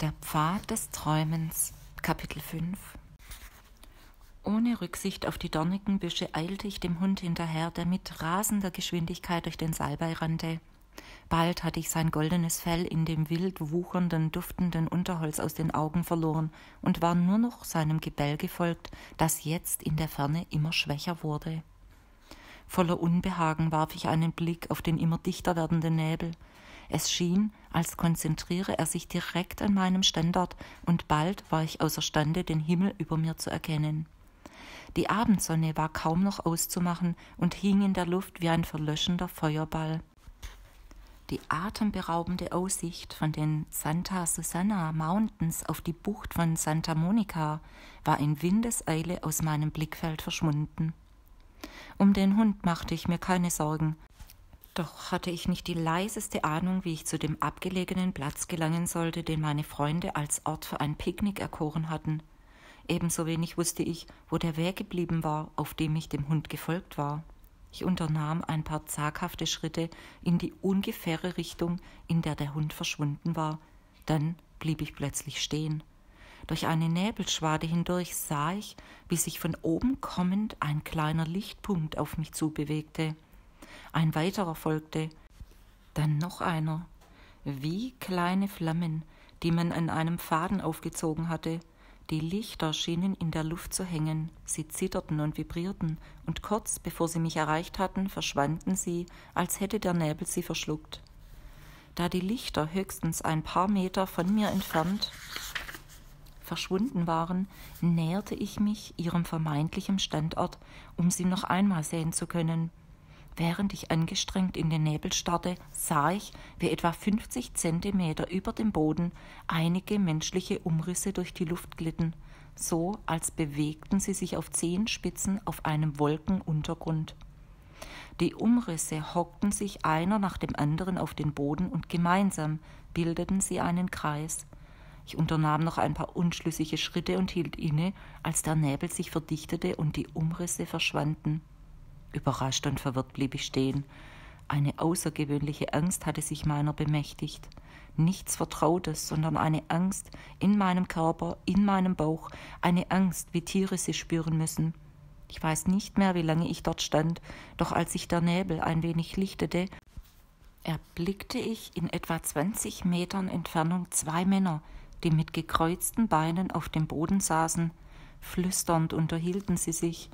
Der Pfad des Träumens, Kapitel 5 Ohne Rücksicht auf die dornigen Büsche eilte ich dem Hund hinterher, der mit rasender Geschwindigkeit durch den Salbei rannte. Bald hatte ich sein goldenes Fell in dem wild wuchernden, duftenden Unterholz aus den Augen verloren und war nur noch seinem Gebell gefolgt, das jetzt in der Ferne immer schwächer wurde. Voller Unbehagen warf ich einen Blick auf den immer dichter werdenden Nebel, es schien, als konzentriere er sich direkt an meinem Standort, und bald war ich außerstande, den Himmel über mir zu erkennen. Die Abendsonne war kaum noch auszumachen und hing in der Luft wie ein verlöschender Feuerball. Die atemberaubende Aussicht von den Santa Susana Mountains auf die Bucht von Santa Monica war in Windeseile aus meinem Blickfeld verschwunden. Um den Hund machte ich mir keine Sorgen, doch hatte ich nicht die leiseste Ahnung, wie ich zu dem abgelegenen Platz gelangen sollte, den meine Freunde als Ort für ein Picknick erkoren hatten. Ebenso wenig wusste ich, wo der Weg geblieben war, auf dem ich dem Hund gefolgt war. Ich unternahm ein paar zaghafte Schritte in die ungefähre Richtung, in der der Hund verschwunden war. Dann blieb ich plötzlich stehen. Durch eine Nebelschwade hindurch sah ich, wie sich von oben kommend ein kleiner Lichtpunkt auf mich zubewegte ein weiterer folgte, dann noch einer, wie kleine Flammen, die man an einem Faden aufgezogen hatte, die Lichter schienen in der Luft zu hängen, sie zitterten und vibrierten, und kurz bevor sie mich erreicht hatten, verschwanden sie, als hätte der Nebel sie verschluckt. Da die Lichter höchstens ein paar Meter von mir entfernt verschwunden waren, näherte ich mich ihrem vermeintlichen Standort, um sie noch einmal sehen zu können, Während ich angestrengt in den Nebel starrte, sah ich, wie etwa 50 Zentimeter über dem Boden einige menschliche Umrisse durch die Luft glitten, so als bewegten sie sich auf Zehenspitzen auf einem Wolkenuntergrund. Die Umrisse hockten sich einer nach dem anderen auf den Boden und gemeinsam bildeten sie einen Kreis. Ich unternahm noch ein paar unschlüssige Schritte und hielt inne, als der Nebel sich verdichtete und die Umrisse verschwanden. Überrascht und verwirrt blieb ich stehen. Eine außergewöhnliche Angst hatte sich meiner bemächtigt. Nichts Vertrautes, sondern eine Angst in meinem Körper, in meinem Bauch, eine Angst, wie Tiere sie spüren müssen. Ich weiß nicht mehr, wie lange ich dort stand, doch als sich der Nebel ein wenig lichtete, erblickte ich in etwa zwanzig Metern Entfernung zwei Männer, die mit gekreuzten Beinen auf dem Boden saßen. Flüsternd unterhielten sie sich,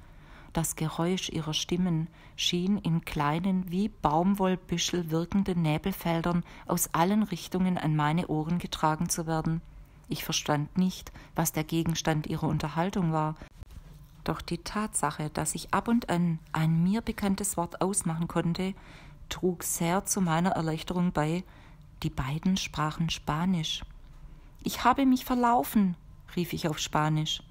das Geräusch ihrer Stimmen schien in kleinen, wie Baumwollbüschel wirkenden Nebelfeldern aus allen Richtungen an meine Ohren getragen zu werden. Ich verstand nicht, was der Gegenstand ihrer Unterhaltung war, doch die Tatsache, dass ich ab und an ein mir bekanntes Wort ausmachen konnte, trug sehr zu meiner Erleichterung bei. Die beiden sprachen Spanisch. Ich habe mich verlaufen, rief ich auf Spanisch.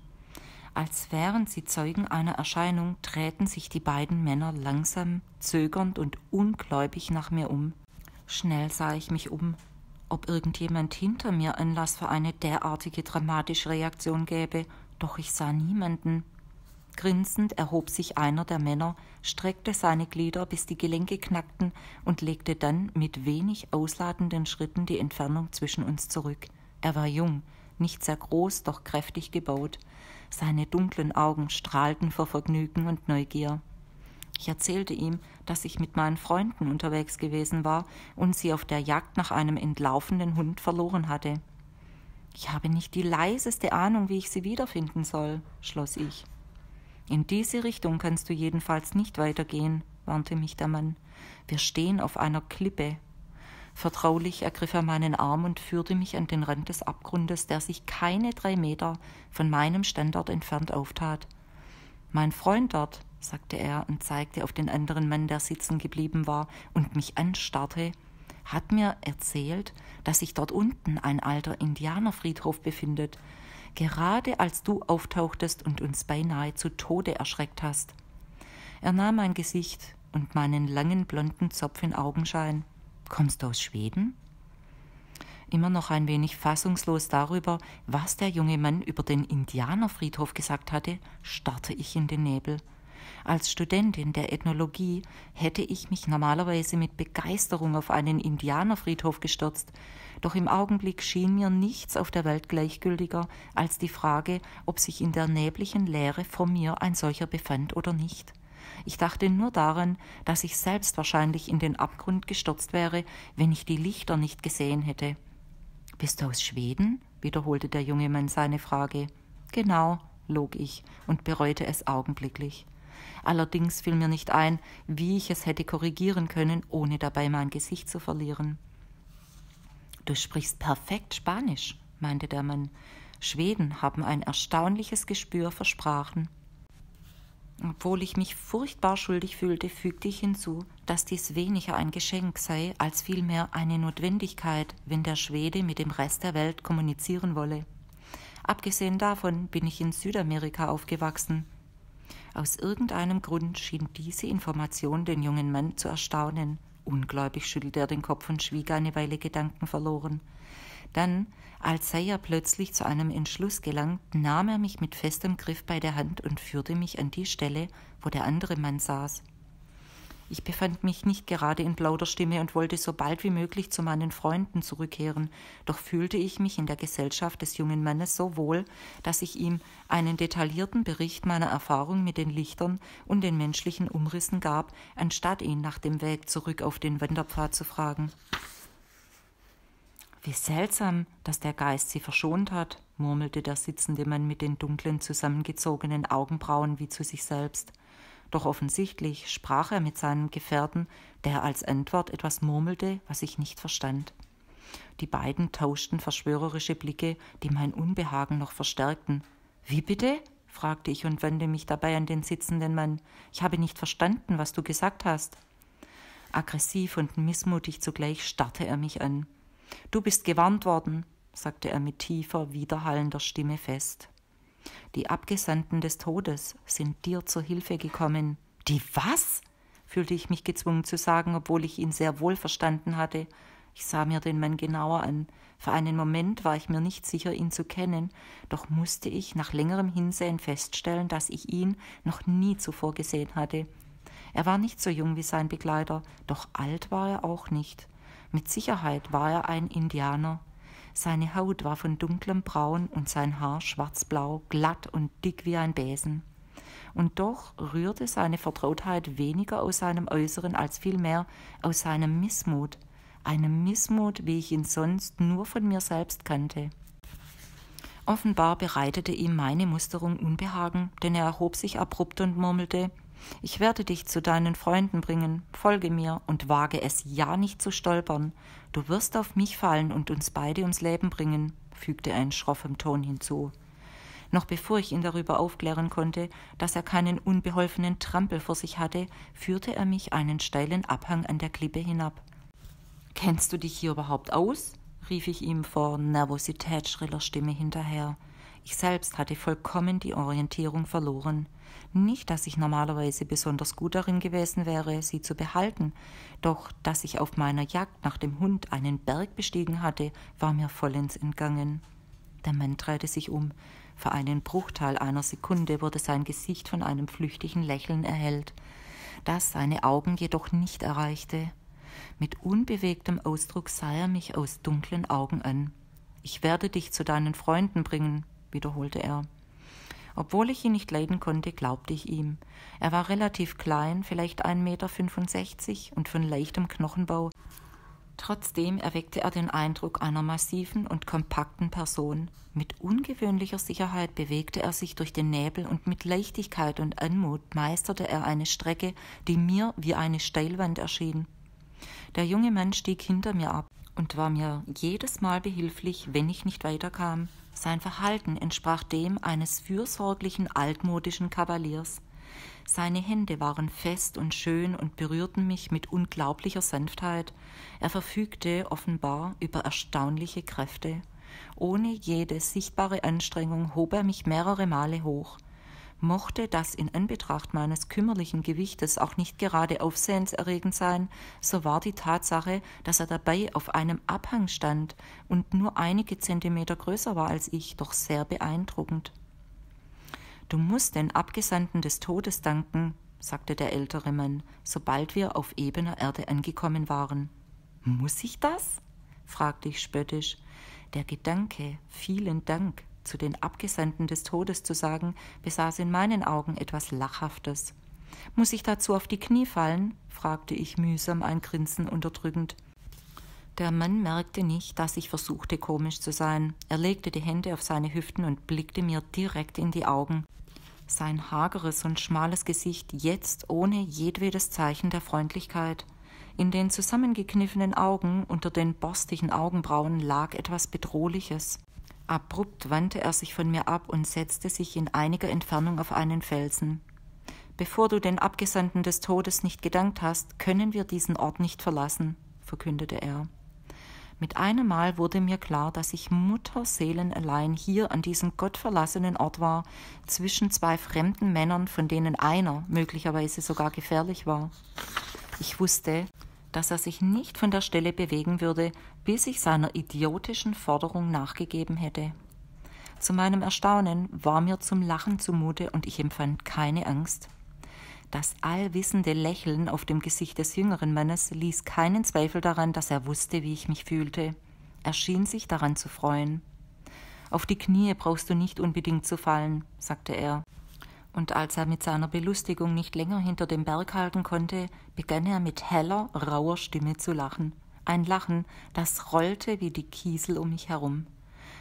Als wären sie Zeugen einer Erscheinung, drehten sich die beiden Männer langsam, zögernd und ungläubig nach mir um. Schnell sah ich mich um, ob irgendjemand hinter mir Anlass für eine derartige dramatische Reaktion gäbe, doch ich sah niemanden. Grinsend erhob sich einer der Männer, streckte seine Glieder, bis die Gelenke knackten, und legte dann mit wenig ausladenden Schritten die Entfernung zwischen uns zurück. Er war jung, nicht sehr groß, doch kräftig gebaut. Seine dunklen Augen strahlten vor Vergnügen und Neugier. Ich erzählte ihm, dass ich mit meinen Freunden unterwegs gewesen war und sie auf der Jagd nach einem entlaufenden Hund verloren hatte. Ich habe nicht die leiseste Ahnung, wie ich sie wiederfinden soll, schloss ich. In diese Richtung kannst du jedenfalls nicht weitergehen, warnte mich der Mann. Wir stehen auf einer Klippe. Vertraulich ergriff er meinen Arm und führte mich an den Rand des Abgrundes, der sich keine drei Meter von meinem Standort entfernt auftat. Mein Freund dort, sagte er und zeigte auf den anderen Mann, der sitzen geblieben war und mich anstarrte, hat mir erzählt, dass sich dort unten ein alter Indianerfriedhof befindet, gerade als du auftauchtest und uns beinahe zu Tode erschreckt hast. Er nahm mein Gesicht und meinen langen blonden Zopf in Augenschein. Kommst du aus Schweden? Immer noch ein wenig fassungslos darüber, was der junge Mann über den Indianerfriedhof gesagt hatte, starrte ich in den Nebel. Als Studentin der Ethnologie hätte ich mich normalerweise mit Begeisterung auf einen Indianerfriedhof gestürzt, doch im Augenblick schien mir nichts auf der Welt gleichgültiger als die Frage, ob sich in der neblichen Leere vor mir ein solcher befand oder nicht. Ich dachte nur daran, dass ich selbst wahrscheinlich in den Abgrund gestürzt wäre, wenn ich die Lichter nicht gesehen hätte. Bist du aus Schweden? wiederholte der junge Mann seine Frage. Genau, log ich und bereute es augenblicklich. Allerdings fiel mir nicht ein, wie ich es hätte korrigieren können, ohne dabei mein Gesicht zu verlieren. Du sprichst perfekt Spanisch, meinte der Mann. Schweden haben ein erstaunliches Gespür für Sprachen. Obwohl ich mich furchtbar schuldig fühlte, fügte ich hinzu, dass dies weniger ein Geschenk sei, als vielmehr eine Notwendigkeit, wenn der Schwede mit dem Rest der Welt kommunizieren wolle. Abgesehen davon bin ich in Südamerika aufgewachsen. Aus irgendeinem Grund schien diese Information den jungen Mann zu erstaunen. Ungläubig schüttelte er den Kopf und schwieg eine Weile gedankenverloren. Dann, als sei er plötzlich zu einem Entschluss gelangt, nahm er mich mit festem Griff bei der Hand und führte mich an die Stelle, wo der andere Mann saß. Ich befand mich nicht gerade in Stimme und wollte so bald wie möglich zu meinen Freunden zurückkehren, doch fühlte ich mich in der Gesellschaft des jungen Mannes so wohl, dass ich ihm einen detaillierten Bericht meiner Erfahrung mit den Lichtern und den menschlichen Umrissen gab, anstatt ihn nach dem Weg zurück auf den Wanderpfad zu fragen. Wie seltsam, dass der Geist sie verschont hat, murmelte der sitzende Mann mit den dunklen, zusammengezogenen Augenbrauen wie zu sich selbst. Doch offensichtlich sprach er mit seinem Gefährten, der als Antwort etwas murmelte, was ich nicht verstand. Die beiden tauschten verschwörerische Blicke, die mein Unbehagen noch verstärkten. Wie bitte? fragte ich und wandte mich dabei an den sitzenden Mann. Ich habe nicht verstanden, was du gesagt hast. Aggressiv und missmutig zugleich starrte er mich an. Du bist gewarnt worden, sagte er mit tiefer, widerhallender Stimme fest. Die Abgesandten des Todes sind dir zur Hilfe gekommen. Die was? fühlte ich mich gezwungen zu sagen, obwohl ich ihn sehr wohl verstanden hatte. Ich sah mir den Mann genauer an. Für einen Moment war ich mir nicht sicher, ihn zu kennen, doch musste ich nach längerem Hinsehen feststellen, dass ich ihn noch nie zuvor gesehen hatte. Er war nicht so jung wie sein Begleiter, doch alt war er auch nicht. Mit Sicherheit war er ein Indianer. Seine Haut war von dunklem Braun und sein Haar schwarzblau, glatt und dick wie ein Besen. Und doch rührte seine Vertrautheit weniger aus seinem Äußeren als vielmehr aus seinem Missmut, einem Missmut, wie ich ihn sonst nur von mir selbst kannte. Offenbar bereitete ihm meine Musterung Unbehagen, denn er erhob sich abrupt und murmelte ich werde dich zu deinen Freunden bringen, folge mir und wage es ja nicht zu stolpern. Du wirst auf mich fallen und uns beide ums Leben bringen, fügte er in schroffem Ton hinzu. Noch bevor ich ihn darüber aufklären konnte, dass er keinen unbeholfenen Trampel vor sich hatte, führte er mich einen steilen Abhang an der Klippe hinab. Kennst du dich hier überhaupt aus? rief ich ihm vor Nervosität schriller Stimme hinterher. Ich selbst hatte vollkommen die Orientierung verloren. Nicht, dass ich normalerweise besonders gut darin gewesen wäre, sie zu behalten, doch dass ich auf meiner Jagd nach dem Hund einen Berg bestiegen hatte, war mir vollends entgangen. Der Mann drehte sich um. Für einen Bruchteil einer Sekunde wurde sein Gesicht von einem flüchtigen Lächeln erhellt, das seine Augen jedoch nicht erreichte. Mit unbewegtem Ausdruck sah er mich aus dunklen Augen an. Ich werde dich zu deinen Freunden bringen, wiederholte er. Obwohl ich ihn nicht leiden konnte, glaubte ich ihm. Er war relativ klein, vielleicht 1,65 Meter und von leichtem Knochenbau. Trotzdem erweckte er den Eindruck einer massiven und kompakten Person. Mit ungewöhnlicher Sicherheit bewegte er sich durch den Nebel und mit Leichtigkeit und Anmut meisterte er eine Strecke, die mir wie eine Steilwand erschien. Der junge Mann stieg hinter mir ab und war mir jedes Mal behilflich, wenn ich nicht weiterkam. Sein Verhalten entsprach dem eines fürsorglichen altmodischen Kavaliers. Seine Hände waren fest und schön und berührten mich mit unglaublicher Sanftheit. Er verfügte offenbar über erstaunliche Kräfte. Ohne jede sichtbare Anstrengung hob er mich mehrere Male hoch mochte das in Anbetracht meines kümmerlichen Gewichtes auch nicht gerade aufsehenserregend sein, so war die Tatsache, dass er dabei auf einem Abhang stand und nur einige Zentimeter größer war als ich, doch sehr beeindruckend. Du musst den Abgesandten des Todes danken, sagte der ältere Mann, sobald wir auf ebener Erde angekommen waren. Muss ich das? fragte ich spöttisch. Der Gedanke, vielen Dank, zu den Abgesandten des Todes zu sagen, besaß in meinen Augen etwas Lachhaftes. Muss ich dazu auf die Knie fallen? fragte ich mühsam ein Grinsen unterdrückend. Der Mann merkte nicht, dass ich versuchte, komisch zu sein. Er legte die Hände auf seine Hüften und blickte mir direkt in die Augen. Sein hageres und schmales Gesicht jetzt ohne jedwedes Zeichen der Freundlichkeit. In den zusammengekniffenen Augen unter den borstigen Augenbrauen lag etwas Bedrohliches. Abrupt wandte er sich von mir ab und setzte sich in einiger Entfernung auf einen Felsen. Bevor du den Abgesandten des Todes nicht gedankt hast, können wir diesen Ort nicht verlassen, verkündete er. Mit einem Mal wurde mir klar, dass ich mutterseelenallein hier an diesem gottverlassenen Ort war, zwischen zwei fremden Männern, von denen einer möglicherweise sogar gefährlich war. Ich wusste, dass er sich nicht von der Stelle bewegen würde, bis ich seiner idiotischen Forderung nachgegeben hätte. Zu meinem Erstaunen war mir zum Lachen zumute und ich empfand keine Angst. Das allwissende Lächeln auf dem Gesicht des jüngeren Mannes ließ keinen Zweifel daran, dass er wusste, wie ich mich fühlte. Er schien sich daran zu freuen. Auf die Knie brauchst du nicht unbedingt zu fallen, sagte er und als er mit seiner Belustigung nicht länger hinter dem Berg halten konnte, begann er mit heller, rauer Stimme zu lachen. Ein Lachen, das rollte wie die Kiesel um mich herum.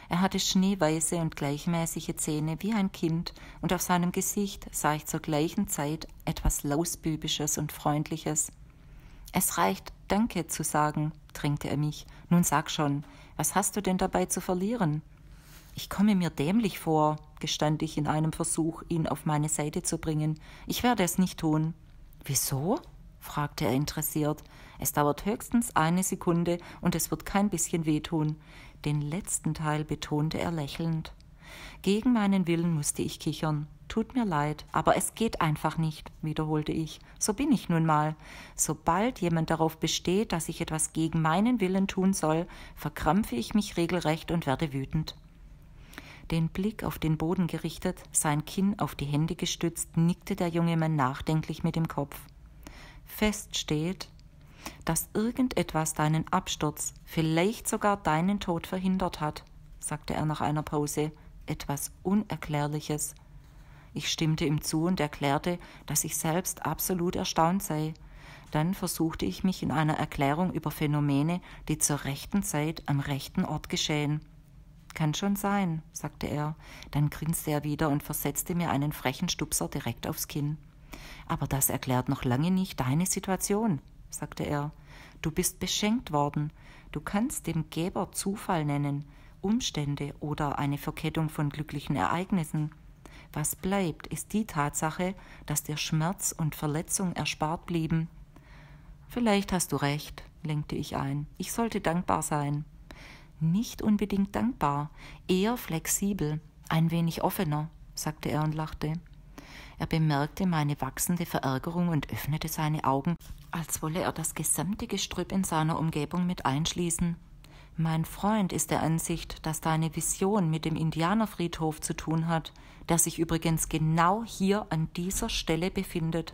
Er hatte schneeweiße und gleichmäßige Zähne wie ein Kind, und auf seinem Gesicht sah ich zur gleichen Zeit etwas Lausbübisches und Freundliches. Es reicht, Danke zu sagen, drängte er mich. Nun sag schon, was hast du denn dabei zu verlieren? Ich komme mir dämlich vor, gestand ich in einem Versuch, ihn auf meine Seite zu bringen. Ich werde es nicht tun. Wieso? fragte er interessiert. Es dauert höchstens eine Sekunde und es wird kein bisschen wehtun. Den letzten Teil betonte er lächelnd. Gegen meinen Willen musste ich kichern. Tut mir leid, aber es geht einfach nicht, wiederholte ich. So bin ich nun mal. Sobald jemand darauf besteht, dass ich etwas gegen meinen Willen tun soll, verkrampfe ich mich regelrecht und werde wütend den Blick auf den Boden gerichtet, sein Kinn auf die Hände gestützt, nickte der junge Mann nachdenklich mit dem Kopf. Fest steht, dass irgendetwas deinen Absturz, vielleicht sogar deinen Tod verhindert hat, sagte er nach einer Pause, etwas Unerklärliches. Ich stimmte ihm zu und erklärte, dass ich selbst absolut erstaunt sei. Dann versuchte ich mich in einer Erklärung über Phänomene, die zur rechten Zeit am rechten Ort geschehen. Kann schon sein, sagte er, dann grinste er wieder und versetzte mir einen frechen Stupser direkt aufs Kinn. Aber das erklärt noch lange nicht deine Situation, sagte er. Du bist beschenkt worden. Du kannst dem Geber Zufall nennen, Umstände oder eine Verkettung von glücklichen Ereignissen. Was bleibt, ist die Tatsache, dass dir Schmerz und Verletzung erspart blieben. Vielleicht hast du recht, lenkte ich ein. Ich sollte dankbar sein. Nicht unbedingt dankbar, eher flexibel, ein wenig offener, sagte er und lachte. Er bemerkte meine wachsende Verärgerung und öffnete seine Augen, als wolle er das gesamte Gestrüpp in seiner Umgebung mit einschließen. Mein Freund ist der Ansicht, dass deine Vision mit dem Indianerfriedhof zu tun hat, der sich übrigens genau hier an dieser Stelle befindet.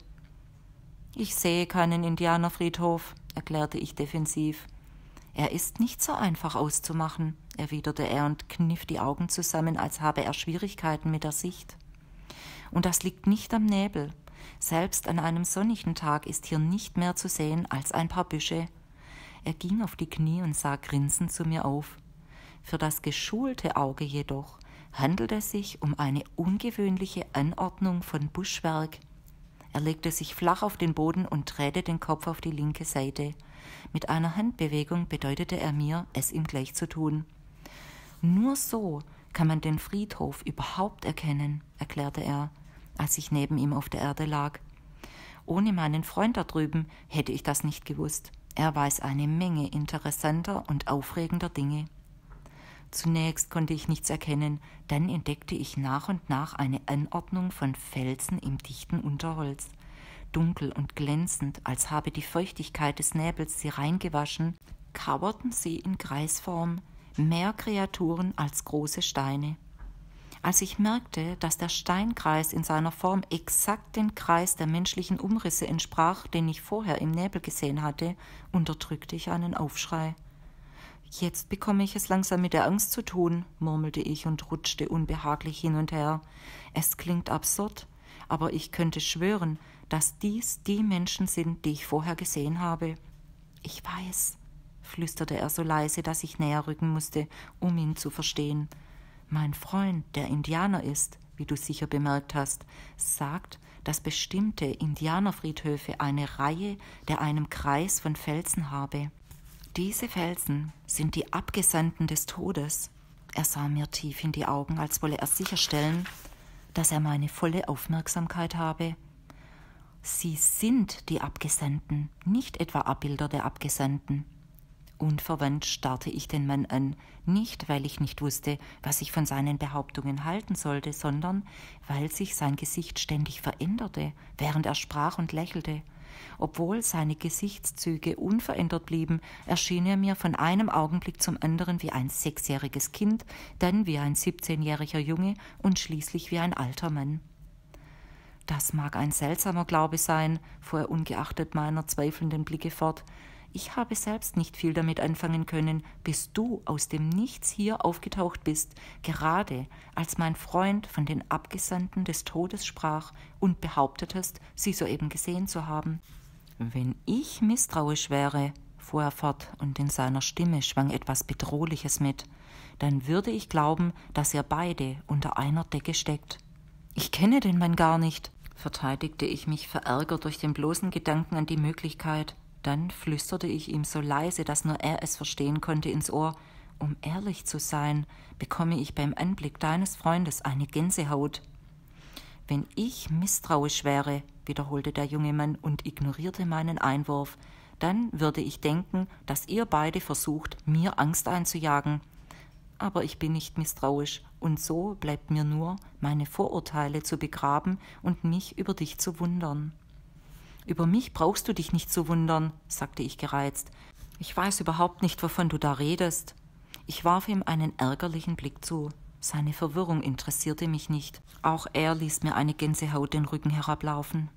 Ich sehe keinen Indianerfriedhof, erklärte ich defensiv. Er ist nicht so einfach auszumachen, erwiderte er und kniff die Augen zusammen, als habe er Schwierigkeiten mit der Sicht. Und das liegt nicht am Nebel. Selbst an einem sonnigen Tag ist hier nicht mehr zu sehen als ein paar Büsche. Er ging auf die Knie und sah grinsend zu mir auf. Für das geschulte Auge jedoch handelt es sich um eine ungewöhnliche Anordnung von Buschwerk. Er legte sich flach auf den Boden und drehte den Kopf auf die linke Seite. Mit einer Handbewegung bedeutete er mir, es ihm gleich zu tun. Nur so kann man den Friedhof überhaupt erkennen, erklärte er, als ich neben ihm auf der Erde lag. Ohne meinen Freund da drüben hätte ich das nicht gewusst. Er weiß eine Menge interessanter und aufregender Dinge. Zunächst konnte ich nichts erkennen, dann entdeckte ich nach und nach eine Anordnung von Felsen im dichten Unterholz dunkel und glänzend, als habe die Feuchtigkeit des Nebels sie reingewaschen, kauerten sie in Kreisform, mehr Kreaturen als große Steine. Als ich merkte, dass der Steinkreis in seiner Form exakt den Kreis der menschlichen Umrisse entsprach, den ich vorher im Nebel gesehen hatte, unterdrückte ich einen Aufschrei. Jetzt bekomme ich es langsam mit der Angst zu tun, murmelte ich und rutschte unbehaglich hin und her. Es klingt absurd, aber ich könnte schwören, dass dies die Menschen sind, die ich vorher gesehen habe. Ich weiß, flüsterte er so leise, dass ich näher rücken musste, um ihn zu verstehen. Mein Freund, der Indianer ist, wie du sicher bemerkt hast, sagt, dass bestimmte Indianerfriedhöfe eine Reihe der einem Kreis von Felsen habe. Diese Felsen sind die Abgesandten des Todes. Er sah mir tief in die Augen, als wolle er sicherstellen, dass er meine volle Aufmerksamkeit habe. Sie sind die Abgesandten, nicht etwa Abbilder der Abgesandten. Unverwandt starrte ich den Mann an, nicht weil ich nicht wusste, was ich von seinen Behauptungen halten sollte, sondern weil sich sein Gesicht ständig veränderte, während er sprach und lächelte. Obwohl seine Gesichtszüge unverändert blieben, erschien er mir von einem Augenblick zum anderen wie ein sechsjähriges Kind, dann wie ein siebzehnjähriger Junge und schließlich wie ein alter Mann. Das mag ein seltsamer Glaube sein, fuhr er ungeachtet meiner zweifelnden Blicke fort. Ich habe selbst nicht viel damit anfangen können, bis du aus dem Nichts hier aufgetaucht bist, gerade als mein Freund von den Abgesandten des Todes sprach und behauptetest, sie soeben gesehen zu haben. Wenn ich misstrauisch wäre, fuhr er fort, und in seiner Stimme schwang etwas Bedrohliches mit, dann würde ich glauben, dass ihr beide unter einer Decke steckt. Ich kenne den Mann gar nicht verteidigte ich mich verärgert durch den bloßen Gedanken an die Möglichkeit. Dann flüsterte ich ihm so leise, dass nur er es verstehen konnte, ins Ohr. Um ehrlich zu sein, bekomme ich beim Anblick deines Freundes eine Gänsehaut. Wenn ich misstrauisch wäre, wiederholte der junge Mann und ignorierte meinen Einwurf, dann würde ich denken, dass ihr beide versucht, mir Angst einzujagen aber ich bin nicht misstrauisch, und so bleibt mir nur, meine Vorurteile zu begraben und mich über dich zu wundern. Über mich brauchst du dich nicht zu wundern, sagte ich gereizt. Ich weiß überhaupt nicht, wovon du da redest. Ich warf ihm einen ärgerlichen Blick zu. Seine Verwirrung interessierte mich nicht. Auch er ließ mir eine Gänsehaut den Rücken herablaufen.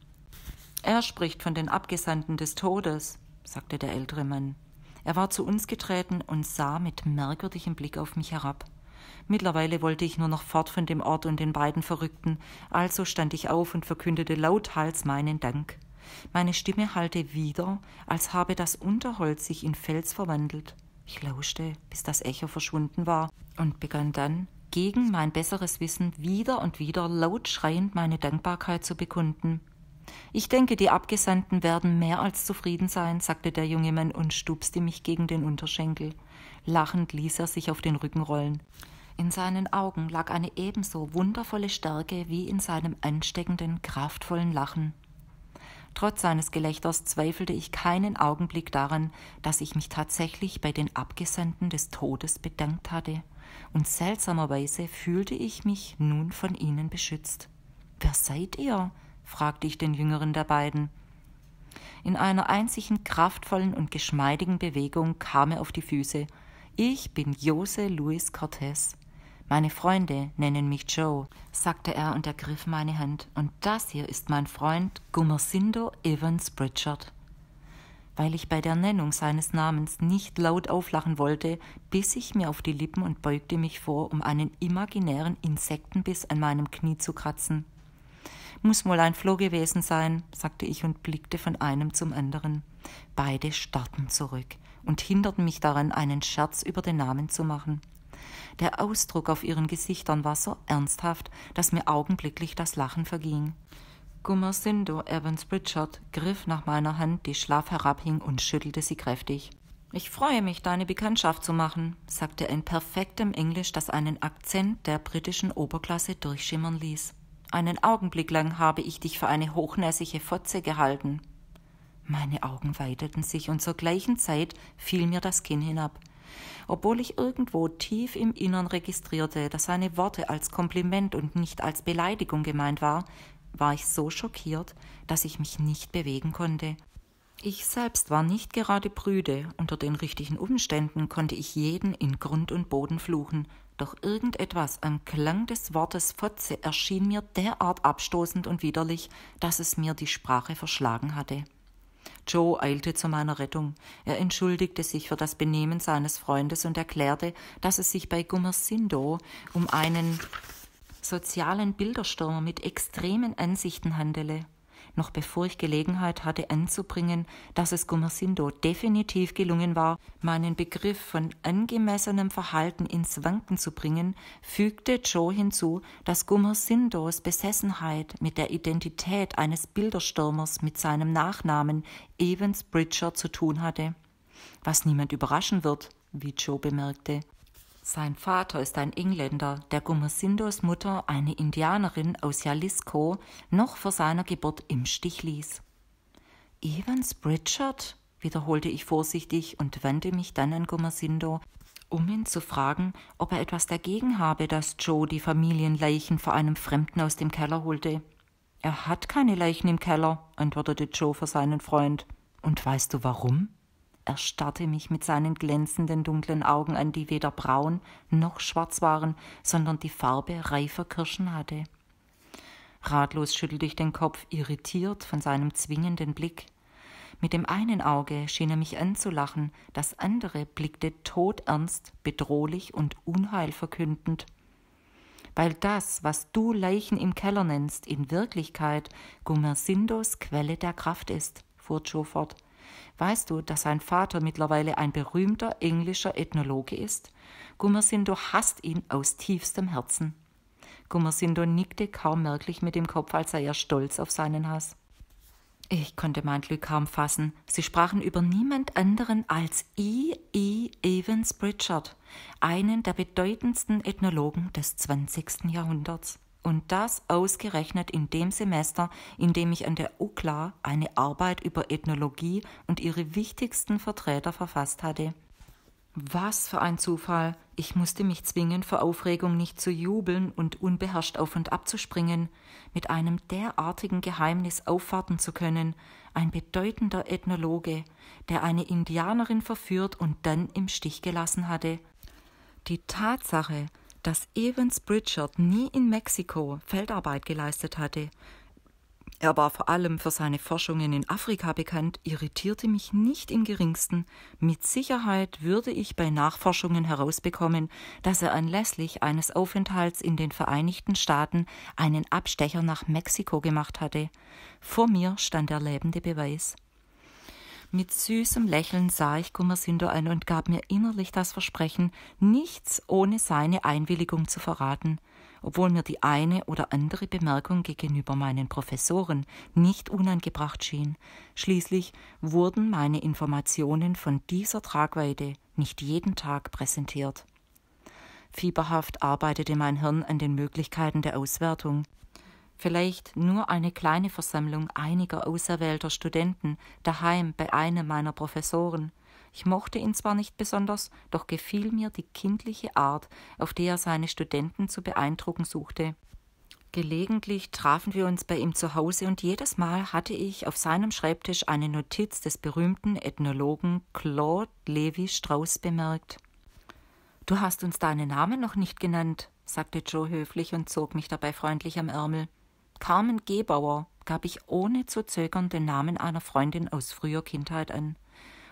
Er spricht von den Abgesandten des Todes, sagte der ältere Mann. Er war zu uns getreten und sah mit merkwürdigem Blick auf mich herab. Mittlerweile wollte ich nur noch fort von dem Ort und den beiden Verrückten, also stand ich auf und verkündete lauthals meinen Dank. Meine Stimme hallte wieder, als habe das Unterholz sich in Fels verwandelt. Ich lauschte, bis das Echo verschwunden war, und begann dann, gegen mein besseres Wissen wieder und wieder laut schreiend meine Dankbarkeit zu bekunden. Ich denke, die Abgesandten werden mehr als zufrieden sein, sagte der junge Mann und stupste mich gegen den Unterschenkel. Lachend ließ er sich auf den Rücken rollen. In seinen Augen lag eine ebenso wundervolle Stärke wie in seinem ansteckenden, kraftvollen Lachen. Trotz seines Gelächters zweifelte ich keinen Augenblick daran, dass ich mich tatsächlich bei den Abgesandten des Todes bedankt hatte, und seltsamerweise fühlte ich mich nun von ihnen beschützt. Wer seid ihr? fragte ich den jüngeren der beiden. In einer einzigen kraftvollen und geschmeidigen Bewegung kam er auf die Füße. Ich bin Jose Luis Cortez. Meine Freunde nennen mich Joe, sagte er und ergriff meine Hand. Und das hier ist mein Freund Gummersindo Evans Pritchard. Weil ich bei der Nennung seines Namens nicht laut auflachen wollte, biss ich mir auf die Lippen und beugte mich vor, um einen imaginären Insektenbiss an meinem Knie zu kratzen. Muss wohl ein Floh gewesen sein, sagte ich und blickte von einem zum anderen. Beide starrten zurück und hinderten mich daran, einen Scherz über den Namen zu machen. Der Ausdruck auf ihren Gesichtern war so ernsthaft, dass mir augenblicklich das Lachen verging. Gumersindo Evans Pritchard griff nach meiner Hand, die schlaff herabhing, und schüttelte sie kräftig. Ich freue mich, deine Bekanntschaft zu machen, sagte er in perfektem Englisch, das einen Akzent der britischen Oberklasse durchschimmern ließ. Einen Augenblick lang habe ich dich für eine hochnäsige Fotze gehalten. Meine Augen weiteten sich und zur gleichen Zeit fiel mir das Kinn hinab. Obwohl ich irgendwo tief im Innern registrierte, dass seine Worte als Kompliment und nicht als Beleidigung gemeint war, war ich so schockiert, dass ich mich nicht bewegen konnte. Ich selbst war nicht gerade brüde. unter den richtigen Umständen konnte ich jeden in Grund und Boden fluchen, doch irgendetwas am Klang des Wortes Fotze erschien mir derart abstoßend und widerlich, dass es mir die Sprache verschlagen hatte. Joe eilte zu meiner Rettung. Er entschuldigte sich für das Benehmen seines Freundes und erklärte, dass es sich bei Gummersindo um einen sozialen Bilderstürmer mit extremen Ansichten handele noch bevor ich Gelegenheit hatte anzubringen, dass es Gumersindo definitiv gelungen war, meinen Begriff von angemessenem Verhalten ins Wanken zu bringen, fügte Joe hinzu, dass Gumersindos Besessenheit mit der Identität eines Bilderstürmers mit seinem Nachnamen Evans Bridger zu tun hatte. Was niemand überraschen wird, wie Joe bemerkte. Sein Vater ist ein Engländer, der Gumersindos Mutter, eine Indianerin aus Jalisco, noch vor seiner Geburt im Stich ließ. Evans Pritchard? wiederholte ich vorsichtig und wandte mich dann an Gumersindo, um ihn zu fragen, ob er etwas dagegen habe, dass Joe die Familienleichen vor einem Fremden aus dem Keller holte. Er hat keine Leichen im Keller, antwortete Joe für seinen Freund. Und weißt du warum? Er starrte mich mit seinen glänzenden dunklen Augen an, die weder braun noch schwarz waren, sondern die Farbe reifer Kirschen hatte. Ratlos schüttelte ich den Kopf, irritiert von seinem zwingenden Blick. Mit dem einen Auge schien er mich anzulachen, das andere blickte todernst, bedrohlich und unheilverkündend. Weil das, was du Leichen im Keller nennst, in Wirklichkeit Gumersindos Quelle der Kraft ist, fuhr Joe fort. Weißt du, dass sein Vater mittlerweile ein berühmter englischer Ethnologe ist? Gummersindo hasst ihn aus tiefstem Herzen. Gummersindo nickte kaum merklich mit dem Kopf, als sei er stolz auf seinen Hass. Ich konnte mein Glück kaum fassen. Sie sprachen über niemand anderen als E. E. Evans Pritchard, einen der bedeutendsten Ethnologen des 20. Jahrhunderts. Und das ausgerechnet in dem Semester, in dem ich an der UCLA eine Arbeit über Ethnologie und ihre wichtigsten Vertreter verfasst hatte. Was für ein Zufall! Ich musste mich zwingen, vor Aufregung nicht zu jubeln und unbeherrscht auf und ab zu springen, mit einem derartigen Geheimnis aufwarten zu können, ein bedeutender Ethnologe, der eine Indianerin verführt und dann im Stich gelassen hatte. Die Tatsache, dass Evans Pritchard nie in Mexiko Feldarbeit geleistet hatte. Er war vor allem für seine Forschungen in Afrika bekannt, irritierte mich nicht im geringsten. Mit Sicherheit würde ich bei Nachforschungen herausbekommen, dass er anlässlich eines Aufenthalts in den Vereinigten Staaten einen Abstecher nach Mexiko gemacht hatte. Vor mir stand der lebende Beweis. Mit süßem Lächeln sah ich Gummersindo an und gab mir innerlich das Versprechen, nichts ohne seine Einwilligung zu verraten, obwohl mir die eine oder andere Bemerkung gegenüber meinen Professoren nicht unangebracht schien. Schließlich wurden meine Informationen von dieser Tragweite nicht jeden Tag präsentiert. Fieberhaft arbeitete mein Hirn an den Möglichkeiten der Auswertung vielleicht nur eine kleine Versammlung einiger auserwählter Studenten daheim bei einem meiner Professoren. Ich mochte ihn zwar nicht besonders, doch gefiel mir die kindliche Art, auf die er seine Studenten zu beeindrucken suchte. Gelegentlich trafen wir uns bei ihm zu Hause und jedes Mal hatte ich auf seinem Schreibtisch eine Notiz des berühmten Ethnologen Claude Levi Strauss bemerkt. Du hast uns deinen Namen noch nicht genannt, sagte Joe höflich und zog mich dabei freundlich am Ärmel. Carmen Gebauer gab ich ohne zu zögern den Namen einer Freundin aus früher Kindheit an.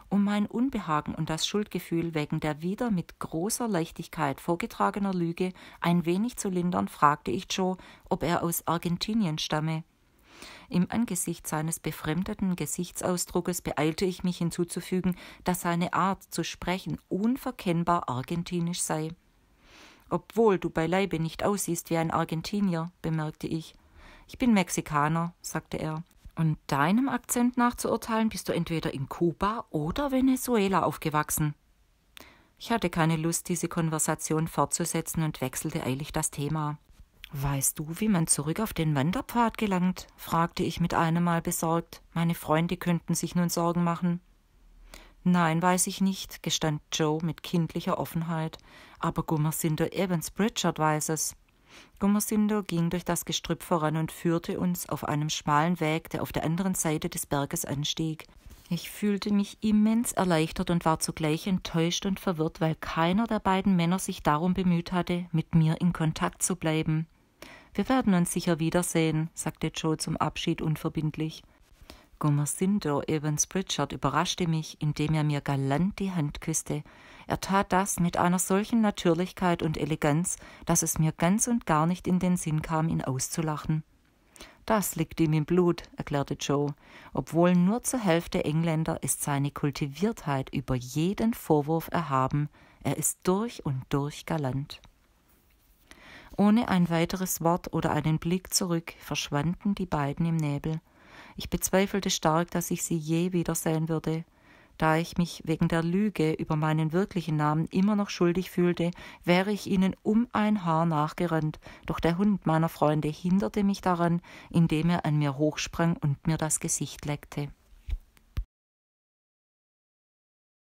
Um mein Unbehagen und das Schuldgefühl wegen der wieder mit großer Leichtigkeit vorgetragener Lüge ein wenig zu lindern, fragte ich Joe, ob er aus Argentinien stamme. Im Angesicht seines befremdeten Gesichtsausdruckes beeilte ich mich hinzuzufügen, dass seine Art zu sprechen unverkennbar argentinisch sei. Obwohl du beileibe nicht aussiehst wie ein Argentinier, bemerkte ich. Ich bin Mexikaner, sagte er. Und deinem Akzent nach zu urteilen, bist du entweder in Kuba oder Venezuela aufgewachsen. Ich hatte keine Lust, diese Konversation fortzusetzen und wechselte eilig das Thema. Weißt du, wie man zurück auf den Wanderpfad gelangt? fragte ich mit einem Mal besorgt. Meine Freunde könnten sich nun Sorgen machen. Nein, weiß ich nicht, gestand Joe mit kindlicher Offenheit. Aber Gummersinder Evans Pritchard weiß es. Gummersindo ging durch das Gestrüpp voran und führte uns auf einem schmalen Weg, der auf der anderen Seite des Berges anstieg. Ich fühlte mich immens erleichtert und war zugleich enttäuscht und verwirrt, weil keiner der beiden Männer sich darum bemüht hatte, mit mir in Kontakt zu bleiben. Wir werden uns sicher wiedersehen, sagte Joe zum Abschied unverbindlich. Gummersindo Evans Pritchard überraschte mich, indem er mir galant die Hand küsste er tat das mit einer solchen Natürlichkeit und Eleganz, dass es mir ganz und gar nicht in den Sinn kam, ihn auszulachen. Das liegt ihm im Blut, erklärte Joe. Obwohl nur zur Hälfte Engländer ist seine Kultiviertheit über jeden Vorwurf erhaben. Er ist durch und durch galant. Ohne ein weiteres Wort oder einen Blick zurück verschwanden die beiden im Nebel. Ich bezweifelte stark, dass ich sie je wiedersehen würde da ich mich wegen der Lüge über meinen wirklichen Namen immer noch schuldig fühlte, wäre ich ihnen um ein Haar nachgerannt, doch der Hund meiner Freunde hinderte mich daran, indem er an mir hochsprang und mir das Gesicht leckte.